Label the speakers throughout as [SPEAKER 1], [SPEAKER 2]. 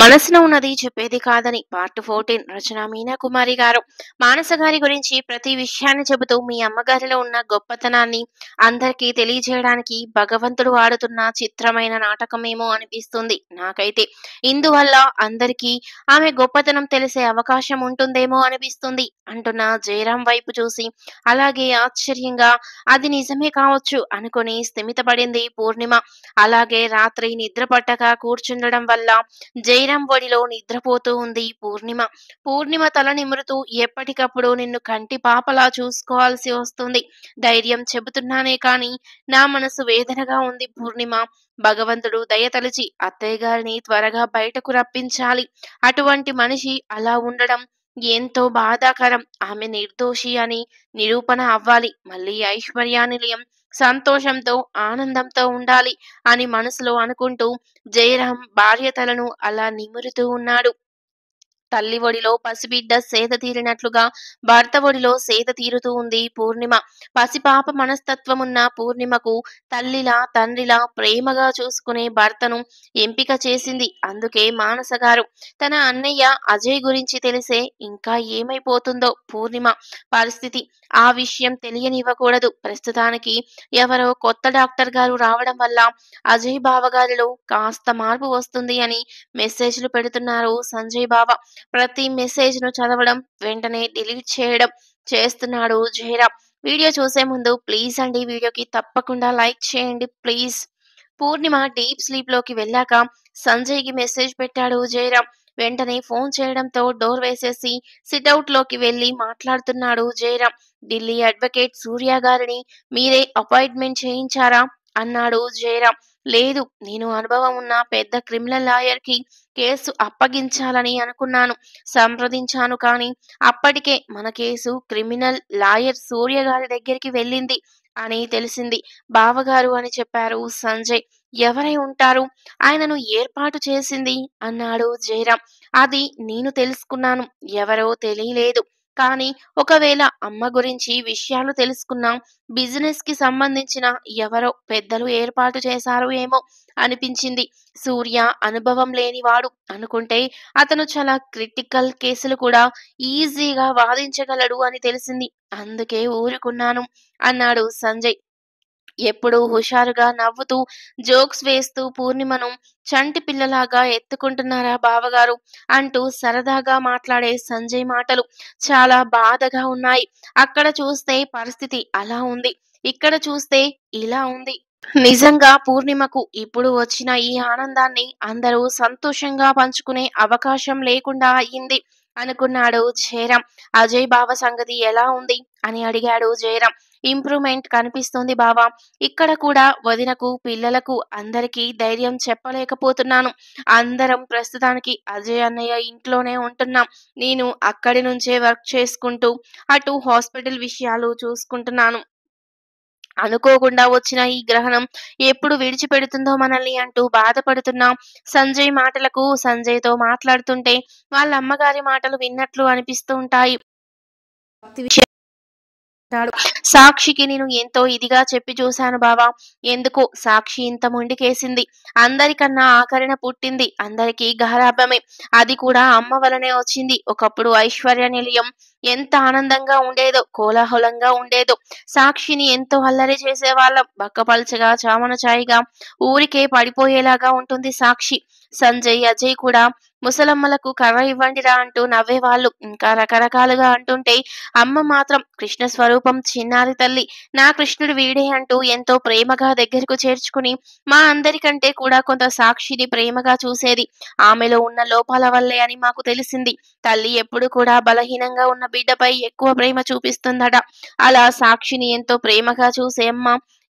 [SPEAKER 1] మనసులో ఉన్నది చెప్పేది కాదని పార్ట్ ఫోర్టీన్ రచన కుమారి గారు మానస గారి గురించి ప్రతి విషయాన్ని చెబుతూ మీ అమ్మగారిలో ఉన్న గొప్పతనాన్ని అందరికీ తెలియజేయడానికి భగవంతుడు వాడుతున్న చిత్రమైన నాటకమేమో అనిపిస్తుంది నాకైతే ఇందువల్ల అందరికీ ఆమె గొప్పతనం తెలిసే అవకాశం ఉంటుందేమో అనిపిస్తుంది అంటున్న జయరాం వైపు చూసి అలాగే ఆశ్చర్యంగా అది నిజమే కావచ్చు అనుకుని స్థిమితపడింది పూర్ణిమ అలాగే రాత్రి నిద్ర పట్టక కూర్చుండడం వల్ల జై బడిలో నిద్రపోతూ ఉంది పూర్ణిమ పూర్ణిమ తల నిమురుతూ ఎప్పటికప్పుడు నిన్ను కంటి పాపలా చూసుకోవాల్సి వస్తుంది ధైర్యం చెబుతున్నానే కాని నా మనసు వేదనగా ఉంది పూర్ణిమ భగవంతుడు దయతలిచి అత్తయ్య గారిని త్వరగా బయటకు రప్పించాలి అటువంటి మనిషి అలా ఉండడం ఎంతో బాధాకరం ఆమె నిర్దోషి అని నిరూపణ అవ్వాలి మళ్ళీ ఐశ్వర్యానిలయం సంతోషంతో ఆనందంతో ఉండాలి అని మనసులో అనుకుంటూ జయరాం భార్య తలను అలా నిమురుతూ ఉన్నాడు తల్లి ఒడిలో పసిబిడ్డ సేద తీరినట్లుగా భర్త ఒడిలో సేద తీరుతూ ఉంది పూర్ణిమ పసిపాప మనస్తత్వమున్న పూర్ణిమకు తల్లిలా తండ్రిలా ప్రేమగా చూసుకునే భర్తను ఎంపిక చేసింది అందుకే మానస గారు తన అన్నయ్య అజయ్ గురించి తెలిసే ఇంకా ఏమైపోతుందో పూర్ణిమ పరిస్థితి ఆ విషయం తెలియనివ్వకూడదు ప్రస్తుతానికి ఎవరో కొత్త డాక్టర్ గారు రావడం వల్ల అజయ్ బావ గారిలో కాస్త మార్పు వస్తుంది అని మెసేజ్లు పెడుతున్నారు సంజయ్ బావ ప్రతి మెసేజ్ ను చదవడం వెంటనే డిలీట్ చేయడం చేస్తున్నాడు జయరామ్ వీడియో చూసే ముందు ప్లీజ్ అండి వీడియోకి తప్పకుండా లైక్ చేయండి ప్లీజ్ పూర్ణిమ డీప్ స్లీప్ లోకి వెళ్ళాక సంజయ్కి మెసేజ్ పెట్టాడు జయరామ్ వెంటనే ఫోన్ చేయడంతో డోర్ వేసేసి లోకి వెళ్ళి మాట్లాడుతున్నాడు జయరామ్ ఢిల్లీ అడ్వకేట్ సూర్య గారిని మీరే అపాయింట్మెంట్ చేయించారా అన్నాడు జయరామ్ లేదు నేను అనుభవం ఉన్న పెద్ద క్రిమినల్ లాయర్కి కేసు అప్పగించాలని అనుకున్నాను సంప్రదించాను కానీ అప్పటికే మన కేసు క్రిమినల్ లాయర్ సూర్య గారి దగ్గరికి వెళ్ళింది అని తెలిసింది బావగారు అని చెప్పారు సంజయ్ ఎవరై ఉంటారు ఆయనను ఏర్పాటు చేసింది అన్నాడు జయరాం అది నేను తెలుసుకున్నాను ఎవరో తెలియలేదు కానీ ఒకవేళ అమ్మ గురించి విషయాలు తెలుసుకున్నా బిజినెస్ కి సంబంధించిన ఎవరో పెద్దలు ఏర్పాటు చేశారు ఏమో అనిపించింది సూర్య అనుభవం లేనివాడు అనుకుంటే అతను చాలా క్రిటికల్ కేసులు కూడా ఈజీగా వాదించగలడు అని తెలిసింది అందుకే ఊరుకున్నాను అన్నాడు సంజయ్ ఎప్పుడూ హుషారుగా నవ్వుతూ జోక్స్ వేస్తూ పూర్ణిమను చంటి పిల్లలాగా ఎత్తుకుంటున్నారా బావగారు అంటూ సరదాగా మాట్లాడే సంజయ్ మాటలు చాలా బాధగా ఉన్నాయి అక్కడ చూస్తే పరిస్థితి అలా ఉంది ఇక్కడ చూస్తే ఇలా ఉంది నిజంగా పూర్ణిమకు ఇప్పుడు వచ్చిన ఈ ఆనందాన్ని అందరూ సంతోషంగా పంచుకునే అవకాశం లేకుండా అయ్యింది అనుకున్నాడు జయరాం అజయ్ బావ సంగతి ఎలా ఉంది అని అడిగాడు జయరాం ఇంప్రూవ్మెంట్ కనిపిస్తుంది బావా ఇక్కడ కూడా వదినకు పిల్లలకు అందరికీ ధైర్యం చెప్పలేకపోతున్నాను అందరం ప్రస్తుతానికి అజయ్ అన్నయ్య ఇంట్లోనే ఉంటున్నాం నేను అక్కడి నుంచే వర్క్ చేసుకుంటూ అటు హాస్పిటల్ విషయాలు చూసుకుంటున్నాను అనుకోకుండా వచ్చిన ఈ గ్రహణం ఎప్పుడు విడిచిపెడుతుందో మనల్ని అంటూ బాధపడుతున్నాం సంజయ్ మాటలకు సంజయ్తో మాట్లాడుతుంటే వాళ్ళ అమ్మగారి మాటలు విన్నట్లు అనిపిస్తూ ఉంటాయి అంటాడు సాక్షికి నేను ఎంతో ఇదిగా చెప్పి చూశాను బావా ఎందుకు సాక్షి ఇంత ముండికేసింది అందరికన్నా ఆఖరిన పుట్టింది అందరికీ గహరాభమే అది కూడా అమ్మ వలనే వచ్చింది ఒకప్పుడు ఐశ్వర్య నిలయం ఎంత ఆనందంగా ఉండేదో కోలాహలంగా ఉండేదో సాక్షిని ఎంతో అల్లరి చేసేవాళ్ళం బక్కపల్చగా చామన చాయిగా ఊరికే పడిపోయేలాగా ఉంటుంది సాక్షి సంజయ్ అజయ్ కూడా ముసలమ్మలకు కర్ర ఇవ్వండిరా అంటూ నవ్వే వాళ్ళు ఇంకా రకరకాలుగా అంటుంటే అమ్మ మాత్రం కృష్ణ స్వరూపం చిన్నారి తల్లి నా కృష్ణుడు వీడే అంటూ ఎంతో ప్రేమగా దగ్గరకు చేర్చుకుని మా అందరికంటే కూడా కొంత సాక్షిని ప్రేమగా చూసేది ఆమెలో ఉన్న లోపాల వల్లే అని మాకు తెలిసింది తల్లి ఎప్పుడు కూడా బలహీనంగా ఉన్న బిడ్డపై ఎక్కువ ప్రేమ చూపిస్తుందట అలా సాక్షిని ఎంతో ప్రేమగా చూసే అమ్మ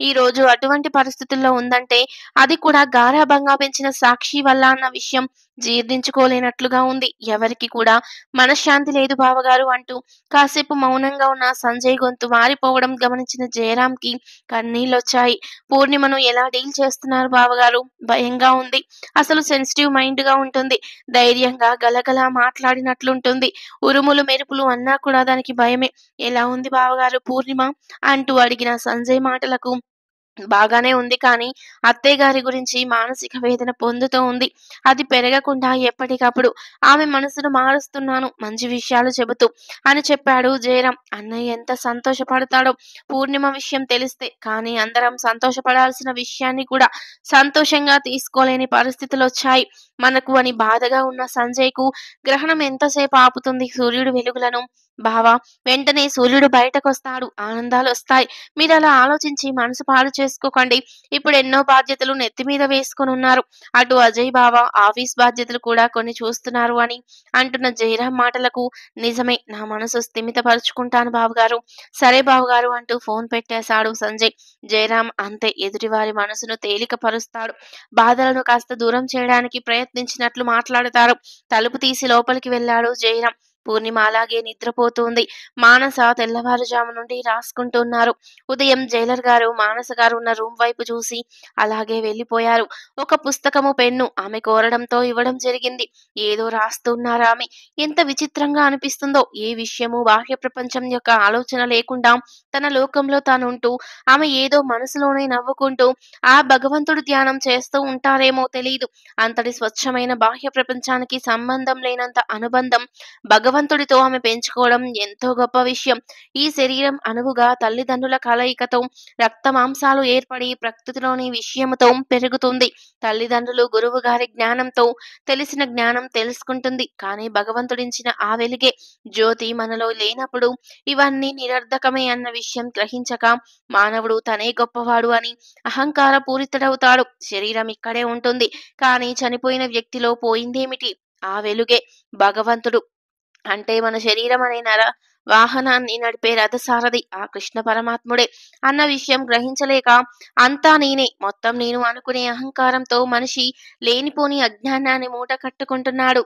[SPEAKER 1] ఈ రోజు అటువంటి పరిస్థితుల్లో ఉందంటే అది కూడా గారాభంగా పెంచిన సాక్షి వల్ల అన్న విషయం జీర్ణించుకోలేనట్లుగా ఉంది ఎవరికి కూడా మనశ్శాంతి లేదు బావగారు అంటూ కాసేపు మౌనంగా ఉన్న సంజయ్ గొంతు వారిపోవడం గమనించిన జయరామ్ కి కన్నీళ్ళొచ్చాయి పూర్ణిమను ఎలా డీల్ చేస్తున్నారు బావగారు భయంగా ఉంది అసలు సెన్సిటివ్ మైండ్ గా ఉంటుంది ధైర్యంగా గలగల మాట్లాడినట్లుంటుంది ఉరుములు మెరుపులు అన్నా కూడా దానికి భయమే ఎలా ఉంది బావగారు పూర్ణిమ అంటూ అడిగిన సంజయ్ మాటలకు బాగానే ఉంది కానీ అత్తయ్య గారి గురించి మానసిక వేదన పొందుతూ ఉంది అది పెరగకుండా ఎప్పటికప్పుడు ఆమె మనసును మారుస్తున్నాను మంచి విషయాలు చెబుతూ అని చెప్పాడు జయరాం అన్నయ్య ఎంత సంతోషపడతాడో పూర్ణిమ విషయం తెలిస్తే కానీ అందరం సంతోషపడాల్సిన విషయాన్ని కూడా సంతోషంగా తీసుకోలేని పరిస్థితులు వచ్చాయి మనకు అని బాధగా ఉన్న సంజయ్కు గ్రహణం ఎంతసేపు ఆపుతుంది సూర్యుడు వెలుగులను బావా వెంటనే సూర్యుడు బయటకొస్తాడు ఆనందాలు వస్తాయి మీరు అలా ఆలోచించి మనసు పాడు చేసుకోకండి ఇప్పుడు ఎన్నో బాధ్యతలు నెత్తి మీద వేసుకుని ఉన్నారు అటు అజయ్ బావ ఆఫీస్ బాధ్యతలు కూడా కొన్ని చూస్తున్నారు అని అంటున్న జయరాం మాటలకు నిజమే నా మనసు స్థిమితపరుచుకుంటాను బావగారు సరే బావగారు అంటూ ఫోన్ పెట్టేశాడు సంజయ్ జయరాం అంతే ఎదుటివారి మనసును తేలికపరుస్తాడు బాధలను కాస్త దూరం చేయడానికి ప్రయత్నించినట్లు మాట్లాడతారు తలుపు తీసి లోపలికి వెళ్ళాడు జయరాం పూర్ణిమ అలాగే నిద్రపోతుంది మానస తెల్లవారుజాము నుండి రాసుకుంటున్నారు ఉదయం జైలర్ గారు మానస గారు ఉన్న రూమ్ వైపు చూసి అలాగే వెళ్ళిపోయారు ఒక పుస్తకము పెన్ను ఆమె కోరడంతో ఇవ్వడం జరిగింది ఏదో రాస్తున్నారు ఆమె ఎంత విచిత్రంగా అనిపిస్తుందో ఏ విషయము బాహ్య ప్రపంచం యొక్క ఆలోచన లేకుండా తన లోకంలో తానుంటూ ఆమె ఏదో మనసులోనే నవ్వుకుంటూ ఆ భగవంతుడు ధ్యానం చేస్తూ ఉంటారేమో తెలియదు అంతటి స్వచ్ఛమైన బాహ్య ప్రపంచానికి సంబంధం లేనంత అనుబంధం భగవంతు భగవంతుడితో ఆమె పెంచుకోవడం ఎంతో గొప్ప విషయం ఈ శరీరం అనువుగా తల్లిదండ్రుల కలయికతో రక్త మాంసాలు ఏర్పడి ప్రకృతిలోని విషయముతో పెరుగుతుంది తల్లిదండ్రులు గురువు గారి జ్ఞానంతో తెలిసిన జ్ఞానం తెలుసుకుంటుంది కానీ భగవంతుడించిన ఆ వెలుగే జ్యోతి మనలో లేనప్పుడు ఇవన్నీ నిరర్ధకమే అన్న విషయం గ్రహించక మానవుడు తనే గొప్పవాడు అని అహంకార పూరితుడవుతాడు శరీరం ఇక్కడే ఉంటుంది కానీ చనిపోయిన వ్యక్తిలో పోయిందేమిటి ఆ వెలుగే భగవంతుడు అంటే మన శరీరం అనే నర వాహనాన్ని నడిపే రథసారథి ఆ కృష్ణ పరమాత్ముడే అన్న విషయం గ్రహించలేక అంతా నేనే మొత్తం నేను అనుకునే అహంకారంతో మనిషి లేనిపోని అజ్ఞానాన్ని మూట కట్టుకుంటున్నాడు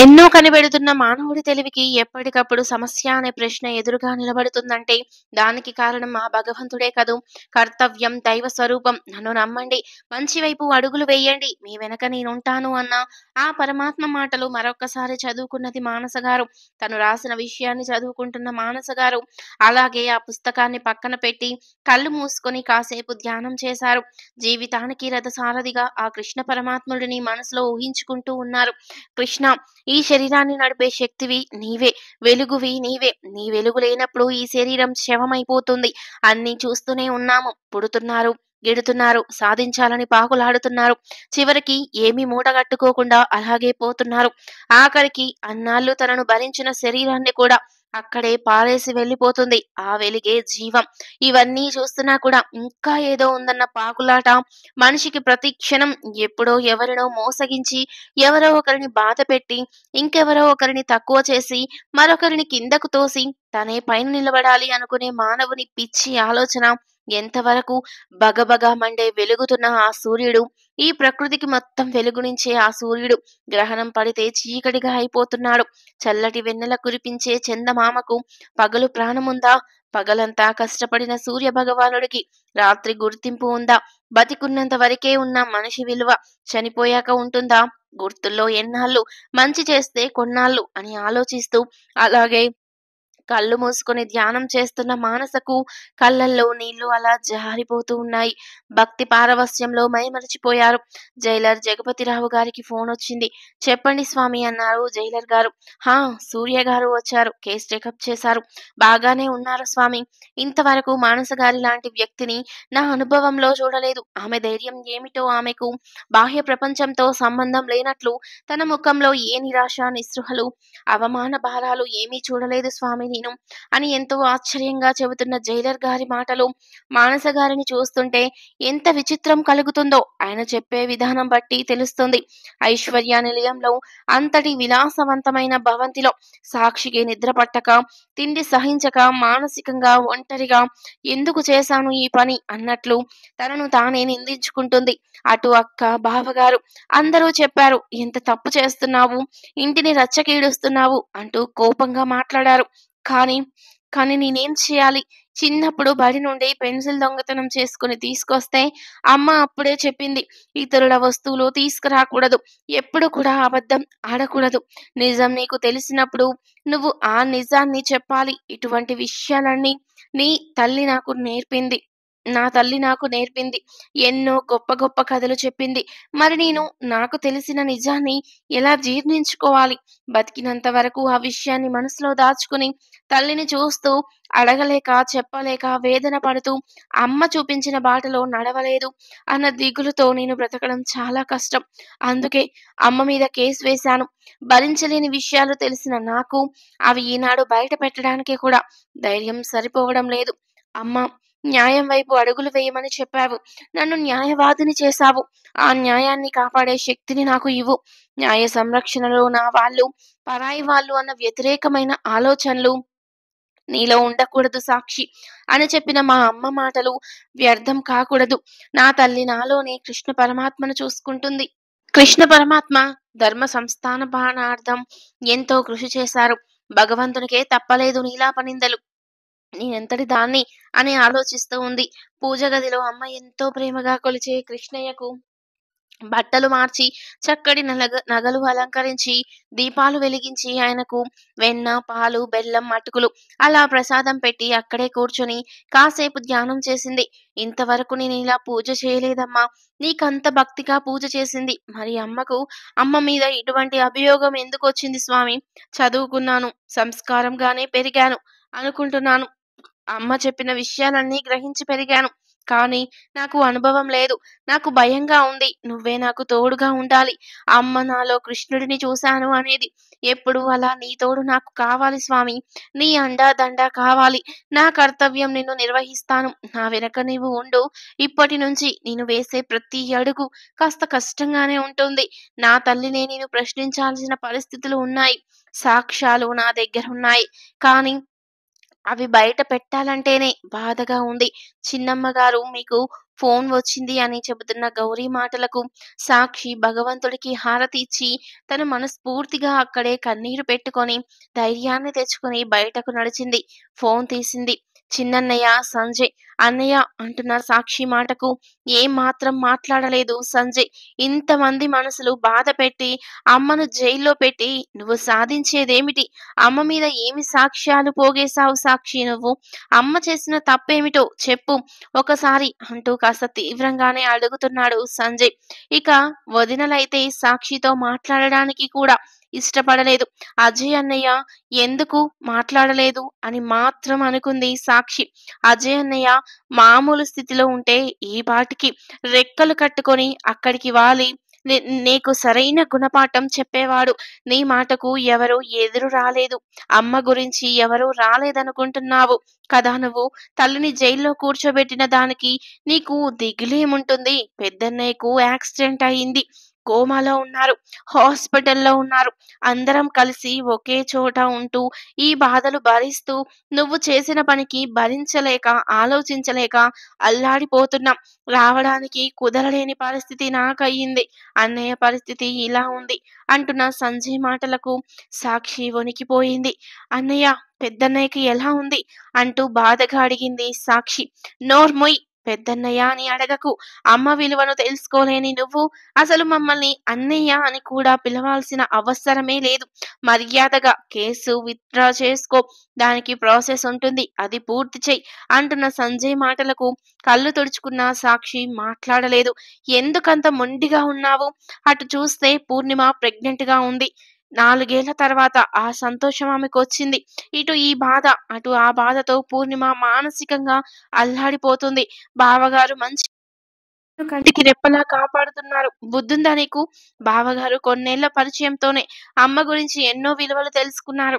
[SPEAKER 1] ఎన్నో కనిపెడుతున్న మానవుడి తెలివికి ఎప్పటికప్పుడు సమస్య అనే ప్రశ్న ఎదురుగా నిలబడుతుందంటే దానికి కారణం ఆ భగవంతుడే కదూ కర్తవ్యం దైవ స్వరూపం నన్ను నమ్మండి మంచి వైపు అడుగులు వేయండి మీ వెనక నేనుంటాను అన్న ఆ పరమాత్మ మాటలు మరొక్కసారి చదువుకున్నది మానసగారు తను రాసిన విషయాన్ని చదువుకుంటున్న మానసగారు అలాగే ఆ పుస్తకాన్ని పక్కన పెట్టి కళ్ళు మూసుకొని కాసేపు ధ్యానం చేశారు జీవితానికి రథసారథిగా ఆ కృష్ణ పరమాత్ముడిని మనసులో ఊహించుకుంటూ ఉన్నారు కృష్ణ ఈ శరీరాన్ని నడిపే శక్తివి నీవే వెలుగువి నీవే నీ వెలుగు లేనప్పుడు ఈ శరీరం శవమైపోతుంది అన్ని చూస్తూనే ఉన్నాము పుడుతున్నారు గెడుతున్నారు సాధించాలని పాకులాడుతున్నారు చివరికి ఏమి మూటగట్టుకోకుండా అలాగే పోతున్నారు ఆఖరికి అన్నాళ్ళు తనను భరించిన శరీరాన్ని కూడా అక్కడే పారేసి వెళ్ళిపోతుంది ఆ వెలిగే జీవం ఇవన్నీ చూస్తున్నా కూడా ఇంకా ఏదో ఉందన్న పాకులాట మనిషికి ప్రతి క్షణం ఎప్పుడో ఎవరినో మోసగించి ఎవరో ఒకరిని బాధ పెట్టి ఇంకెవరో ఒకరిని తక్కువ చేసి మరొకరిని కిందకు తోసి తనే పైన నిలబడాలి అనుకునే మానవుని పిచ్చి ఆలోచన ఎంతవరకు బగబగ మండే వెలుగుతున్న ఆ సూర్యుడు ఈ ప్రకృతికి మొత్తం వెలుగునించే ఆ సూర్యుడు గ్రహణం పడితే చీకటిగా అయిపోతున్నాడు చల్లటి వెన్నెల కురిపించే చందమామకు పగలు ప్రాణముందా పగలంతా కష్టపడిన సూర్య భగవానుడికి రాత్రి గుర్తింపు ఉందా బతికున్నంత వరకే ఉన్న మనిషి విలువ చనిపోయాక ఉంటుందా గుర్తుల్లో ఎన్నాళ్ళు మంచి చేస్తే కొన్నాళ్ళు అని ఆలోచిస్తూ అలాగే కళ్ళు మూసుకొని ధ్యానం చేస్తున్న మానసకు కళ్ళల్లో నీళ్లు అలా జారిపోతూ ఉన్నాయి భక్తి పారవస్యంలో మైమరిచిపోయారు జైలర్ జగపతిరావు గారికి ఫోన్ వచ్చింది చెప్పండి స్వామి అన్నారు జైలర్ గారు హా సూర్య గారు వచ్చారు కేసు చెకప్ చేశారు బాగానే ఉన్నారు స్వామి ఇంతవరకు మానస గారి లాంటి వ్యక్తిని నా అనుభవంలో చూడలేదు ఆమె ధైర్యం ఏమిటో ఆమెకు బాహ్య ప్రపంచంతో సంబంధం లేనట్లు తన ముఖంలో ఏ నిరాశ నిస్పృహలు అవమాన భారాలు ఏమీ చూడలేదు స్వామిని నేను అని ఎంతో ఆశ్చర్యంగా చెబుతున్న జైలర్ గారి మాటలు మానస గారిని చూస్తుంటే ఎంత విచిత్రం కలుగుతుందో ఆయన చెప్పే విధానం బట్టి తెలుస్తుంది ఐశ్వర్య నిలయంలో అంతటి విలాసవంతమైన భవంతిలో సాక్షికి నిద్ర పట్టక తిండి సహించక మానసికంగా ఒంటరిగా ఎందుకు చేశాను ఈ పని అన్నట్లు తనను తానే నిందించుకుంటుంది అటు అక్క బావగారు అందరూ చెప్పారు ఎంత తప్పు చేస్తున్నావు ఇంటిని రచ్చకీడుస్తున్నావు అంటూ కోపంగా మాట్లాడారు కానీ కానీ నేనేం చేయాలి చిన్నప్పుడు బడి నుండి పెన్సిల్ దొంగతనం చేసుకుని తీసుకొస్తే అమ్మ అప్పుడే చెప్పింది ఇతరుల వస్తువులు తీసుకురాకూడదు ఎప్పుడు కూడా అబద్ధం ఆడకూడదు నిజం నీకు తెలిసినప్పుడు నువ్వు ఆ నిజాన్ని చెప్పాలి ఇటువంటి విషయాలన్నీ నీ తల్లి నాకు నేర్పింది నా తల్లి నాకు నేర్పింది ఎన్నో గొప్ప గొప్ప కథలు చెప్పింది మరి నేను నాకు తెలిసిన నిజాన్ని ఎలా జీర్ణించుకోవాలి బతికినంత వరకు ఆ విషయాన్ని మనసులో దాచుకుని తల్లిని చూస్తూ అడగలేక చెప్పలేక వేదన పడుతూ అమ్మ చూపించిన బాటలో నడవలేదు అన్న దిగులుతో నేను బ్రతకడం చాలా కష్టం అందుకే అమ్మ మీద కేసు వేశాను భరించలేని విషయాలు తెలిసిన నాకు అవి ఈనాడు బయట పెట్టడానికి కూడా ధైర్యం సరిపోవడం లేదు అమ్మ న్యాయం వైపు అడుగులు వేయమని చెప్పావు నన్ను న్యాయవాదిని చేశావు ఆ న్యాయాన్ని కాపాడే శక్తిని నాకు ఇవ్వు న్యాయ సంరక్షణలో నా వాళ్ళు పరాయి వాళ్ళు అన్న వ్యతిరేకమైన ఆలోచనలు నీలో ఉండకూడదు సాక్షి అని చెప్పిన మా అమ్మ మాటలు వ్యర్థం కాకూడదు నా తల్లి నాలోనే కృష్ణ పరమాత్మను చూసుకుంటుంది కృష్ణ పరమాత్మ ధర్మ సంస్థాన బాణార్థం ఎంతో కృషి చేశారు భగవంతునికే తప్పలేదు నీలా పనిందలు నేనెంతటి దాన్ని అని ఆలోచిస్తూ ఉంది పూజ గదిలో అమ్మ ఎంతో ప్రేమగా కొలిచే కృష్ణయ్యకు బట్టలు మార్చి చక్కటి నలగ నగలు అలంకరించి దీపాలు వెలిగించి ఆయనకు వెన్న పాలు బెల్లం మటుకులు అలా ప్రసాదం పెట్టి అక్కడే కూర్చొని కాసేపు ధ్యానం చేసింది ఇంతవరకు నేను ఇలా పూజ చేయలేదమ్మా నీకంత భక్తిగా పూజ చేసింది మరి అమ్మకు అమ్మ మీద ఇటువంటి అభియోగం ఎందుకు వచ్చింది స్వామి చదువుకున్నాను సంస్కారంగానే పెరిగాను అనుకుంటున్నాను అమ్మ చెప్పిన విషయాలన్నీ గ్రహించి పెరిగాను కానీ నాకు అనుభవం లేదు నాకు భయంగా ఉంది నువ్వే నాకు తోడుగా ఉండాలి అమ్మ నాలో కృష్ణుడిని చూశాను అనేది ఎప్పుడు అలా నీ తోడు నాకు కావాలి స్వామి నీ అండా దండా కావాలి నా కర్తవ్యం నిన్ను నిర్వహిస్తాను నా వెనక నీవు ఉండు ఇప్పటి నుంచి నేను వేసే ప్రతి అడుగు కాస్త కష్టంగానే ఉంటుంది నా తల్లినే నేను ప్రశ్నించాల్సిన పరిస్థితులు ఉన్నాయి సాక్ష్యాలు నా దగ్గర ఉన్నాయి కానీ అవి బయట పెట్టాలంటేనే బాధగా ఉంది చిన్నమ్మ గారు మీకు ఫోన్ వచ్చింది అని చెబుతున్న గౌరీ మాటలకు సాక్షి భగవంతుడికి హారతి ఇచ్చి తన మనస్ఫూర్తిగా అక్కడే కన్నీరు పెట్టుకొని ధైర్యాన్ని తెచ్చుకొని బయటకు నడిచింది ఫోన్ తీసింది చిన్నన్నయ్య సంజయ్ అన్నయ్య అంటున్నారు సాక్షి మాటకు ఏం మాత్రం మాట్లాడలేదు సంజయ్ ఇంతమంది మనసులు బాధ పెట్టి అమ్మను జైల్లో పెట్టి నువ్వు సాధించేదేమిటి అమ్మ మీద ఏమి సాక్ష్యాలు పోగేశావు సాక్షి నువ్వు అమ్మ చేసిన తప్పేమిటో చెప్పు ఒకసారి అంటూ కాస్త తీవ్రంగానే అడుగుతున్నాడు సంజయ్ ఇక వదినలైతే సాక్షితో మాట్లాడడానికి కూడా ఇష్టపడలేదు అజయ్ అన్నయ్య ఎందుకు మాట్లాడలేదు అని మాత్రం అనుకుంది సాక్షి అజయ్ అన్నయ్య మామూలు స్థితిలో ఉంటే ఈ బాటికి రెక్కలు కట్టుకొని అక్కడికి వాలి నీకు సరైన గుణపాఠం చెప్పేవాడు నీ మాటకు ఎవరు ఎదురు రాలేదు అమ్మ గురించి ఎవరు రాలేదనుకుంటున్నావు కదా నువ్వు తల్లిని జైల్లో కూర్చోబెట్టిన దానికి నీకు దిగులేముంటుంది పెద్దన్నయ్యకు యాక్సిడెంట్ అయింది కోమాలో ఉన్నారు హాస్పిటల్లో ఉన్నారు అందరం కలిసి ఒకే చోట ఉంటూ ఈ బాధలు భరిస్తూ నువ్వు చేసిన పనికి భరించలేక ఆలోచించలేక అల్లాడిపోతున్నాం రావడానికి కుదరలేని పరిస్థితి నాకయ్యింది అన్నయ్య పరిస్థితి ఇలా ఉంది అంటున్న సంజయ్ మాటలకు సాక్షి వణికిపోయింది అన్నయ్య పెద్దన్నయ్యకి ఎలా ఉంది అంటూ బాధగా అడిగింది సాక్షి నోర్మొయ్ పెద్దన్నయ్య అని అడగకు అమ్మ విలువను తెలుసుకోలేని నువ్వు అసలు మమ్మల్ని అన్నయ్య అని కూడా పిలవాల్సిన అవసరమే లేదు మర్యాదగా కేసు విత్డ్రా చేసుకో దానికి ప్రాసెస్ ఉంటుంది అది పూర్తి చేయి అంటున్న సంజయ్ మాటలకు కళ్ళు తుడుచుకున్న సాక్షి మాట్లాడలేదు ఎందుకంత మొండిగా ఉన్నావు అటు చూస్తే పూర్ణిమ ప్రెగ్నెంట్ గా ఉంది నాలుగేళ్ల తర్వాత ఆ సంతోషం ఆమెకు వచ్చింది ఇటు ఈ బాధ అటు ఆ బాధతో పూర్ణిమ మానసికంగా అల్లాడిపోతుంది బావగారు మంచి కంటికి రెప్పలా కాపాడుతున్నారు బుద్ధుందా నీకు బావగారు కొన్నేళ్ల పరిచయంతోనే అమ్మ గురించి ఎన్నో విలువలు తెలుసుకున్నారు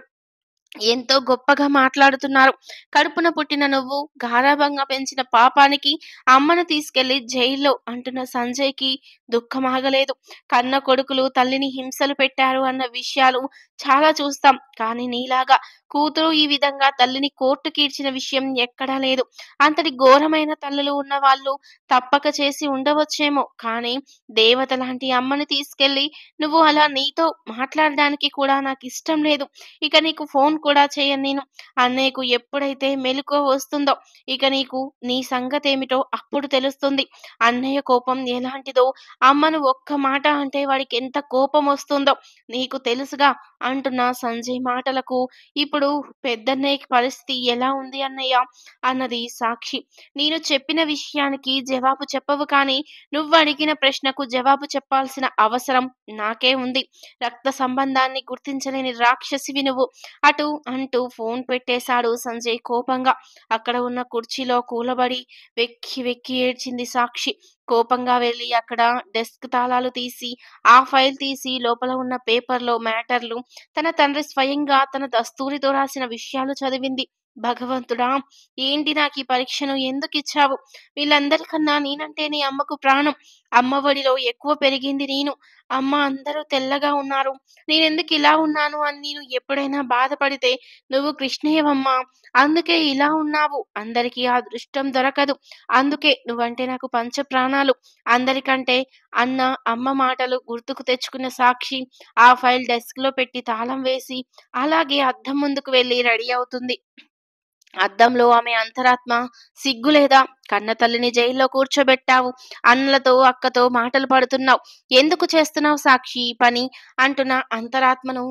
[SPEAKER 1] ఎంతో గొప్పగా మాట్లాడుతున్నారు కడుపున పుట్టిన నువ్వు గారాభంగా పెంచిన పాపానికి అమ్మను తీసుకెళ్లి జైల్లో అంటున్న సంజయ్కి దుఃఖం ఆగలేదు కన్న కొడుకులు తల్లిని హింసలు పెట్టారు అన్న విషయాలు చాలా చూస్తాం కానీ నీలాగా కూతురు ఈ విధంగా తల్లిని కోర్టు కీడ్చిన విషయం ఎక్కడా లేదు అంతటి ఘోరమైన తల్లులు ఉన్న వాళ్ళు తప్పక చేసి ఉండవచ్చేమో కానీ దేవత లాంటి అమ్మని తీసుకెళ్లి నువ్వు అలా నీతో మాట్లాడడానికి కూడా నాకు ఇష్టం లేదు ఇక నీకు ఫోన్ కూడా చేయను నేను అన్నయ్యకు ఎప్పుడైతే మెలుకు వస్తుందో ఇక నీకు నీ సంగతి ఏమిటో అప్పుడు తెలుస్తుంది అన్నయ్య కోపం ఎలాంటిదో అమ్మను ఒక్క మాట అంటే వాడికి ఎంత కోపం వస్తుందో నీకు తెలుసుగా అంటున్న సంజయ్ మాటలకు ఇప్పుడు ఇప్పుడు పెద్దన్నయ్యకి పరిస్థితి ఎలా ఉంది అన్నయ్య అన్నది సాక్షి నేను చెప్పిన విషయానికి జవాబు చెప్పవు కానీ నువ్వు అడిగిన ప్రశ్నకు జవాబు చెప్పాల్సిన అవసరం నాకే ఉంది రక్త సంబంధాన్ని గుర్తించలేని రాక్షసివి నువ్వు అటు అంటూ ఫోన్ పెట్టేశాడు సంజయ్ కోపంగా అక్కడ ఉన్న కుర్చీలో కూలబడి వెక్కి వెక్కి ఏడ్చింది సాక్షి కోపంగా వెళ్ళి అక్కడ డెస్క్ తాళాలు తీసి ఆ ఫైల్ తీసి లోపల ఉన్న పేపర్లో మ్యాటర్లు తన తండ్రి స్వయంగా తన దస్తూరితో రాసిన విషయాలు చదివింది భగవంతుడా ఏంటి నాకు ఈ పరీక్షను ఎందుకు ఇచ్చావు వీళ్ళందరికన్నా నేనంటే నీ అమ్మకు ప్రాణం అమ్మ ఒడిలో ఎక్కువ పెరిగింది నేను అమ్మ అందరూ తెల్లగా ఉన్నారు నేనెందుకు ఇలా ఉన్నాను అని నేను ఎప్పుడైనా బాధపడితే నువ్వు కృష్ణయ్యవమ్మ అందుకే ఇలా ఉన్నావు అందరికీ ఆ దృష్టం దొరకదు అందుకే నువ్వంటే నాకు పంచ ప్రాణాలు అందరికంటే అన్న అమ్మ మాటలు గుర్తుకు తెచ్చుకున్న సాక్షి ఆ ఫైల్ డెస్క్ లో పెట్టి తాళం వేసి అలాగే అద్దం ముందుకు వెళ్ళి రెడీ అవుతుంది అద్దంలో ఆమె అంతరాత్మ సిగ్గు లేదా కన్న తల్లిని జైల్లో కూర్చోబెట్టావు అన్నలతో అక్కతో మాటలు పడుతున్నావు ఎందుకు చేస్తున్నావు సాక్షి పని అంటున్న అంతరాత్మను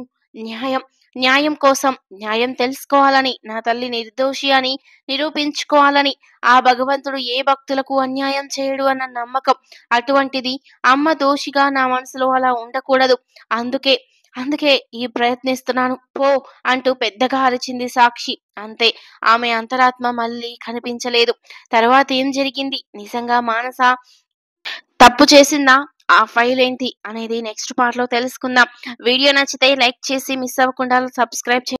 [SPEAKER 1] న్యాయం న్యాయం కోసం న్యాయం తెలుసుకోవాలని నా తల్లి నిర్దోషి అని నిరూపించుకోవాలని ఆ భగవంతుడు ఏ భక్తులకు అన్యాయం చేయడు అన్న నమ్మకం అటువంటిది అమ్మ దోషిగా నా మనసులో అలా ఉండకూడదు అందుకే అందుకే ఈ ప్రయత్నిస్తున్నాను పో అంటూ పెద్దగా అరిచింది సాక్షి అంతే ఆమె అంతరాత్మ మళ్ళీ కనిపించలేదు తర్వాత ఏం జరిగింది నిజంగా మానస తప్పు చేసిందా ఆ ఫైల్ ఏంటి అనేది నెక్స్ట్ పార్ట్లో తెలుసుకుందాం వీడియో నచ్చితే లైక్ చేసి మిస్ అవ్వకుండా సబ్స్క్రైబ్